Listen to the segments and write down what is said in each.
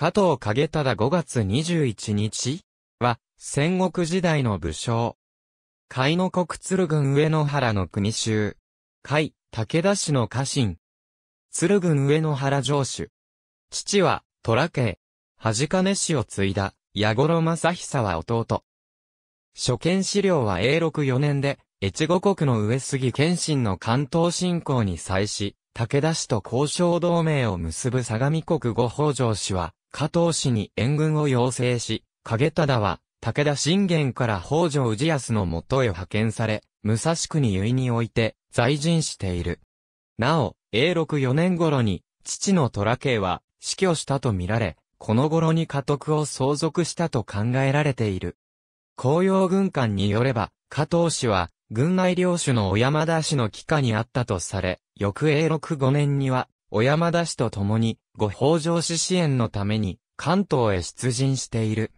加藤影忠5月21日は、戦国時代の武将。海の国鶴郡上野原の国衆。海、武田氏の家臣。鶴郡上野原城主。父は、虎家。か金氏を継いだ、矢頃正久は弟。初見資料は永禄4年で、越後国の上杉謙信の関東侵攻に際し、武田氏と交渉同盟を結ぶ相模国五北条氏は、加藤氏に援軍を要請し、影忠は、武田信玄から北条氏康の元へ派遣され、武蔵国結において、在陣している。なお、永禄4年頃に、父の虎家は、死去したとみられ、この頃に家督を相続したと考えられている。紅葉軍艦によれば、加藤氏は、軍内領主の小山田氏の帰下にあったとされ、翌永禄5年には、小山田氏と共に、ご北条氏支援のために、関東へ出陣している。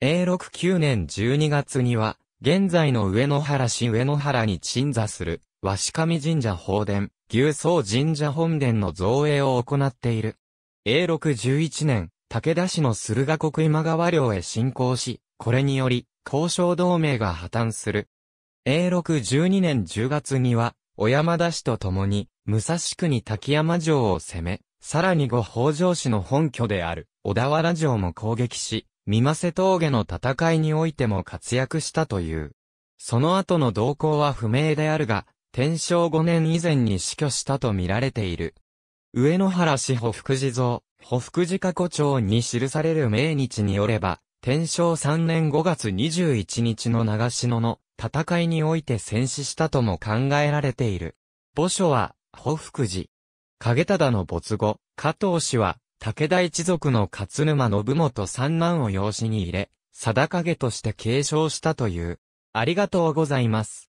永禄9年12月には、現在の上野原市上野原に鎮座する、鷲上神社法殿、牛宗神社本殿の造営を行っている。永禄11年、武田氏の駿河国今川領へ侵攻し、これにより、交渉同盟が破綻する。永禄12年10月には、小山田氏と共に、武蔵国滝山城を攻め、さらに後北条氏の本拠である小田原城も攻撃し、三瀬峠の戦いにおいても活躍したという。その後の動向は不明であるが、天正5年以前に死去したと見られている。上野原氏保福寺像、保福寺過去帳に記される命日によれば、天正3年5月21日の長篠の戦いにおいて戦死したとも考えられている。墓所は、保福寺。影忠の没後、加藤氏は、武田一族の勝沼信元三男を養子に入れ、定影として継承したという。ありがとうございます。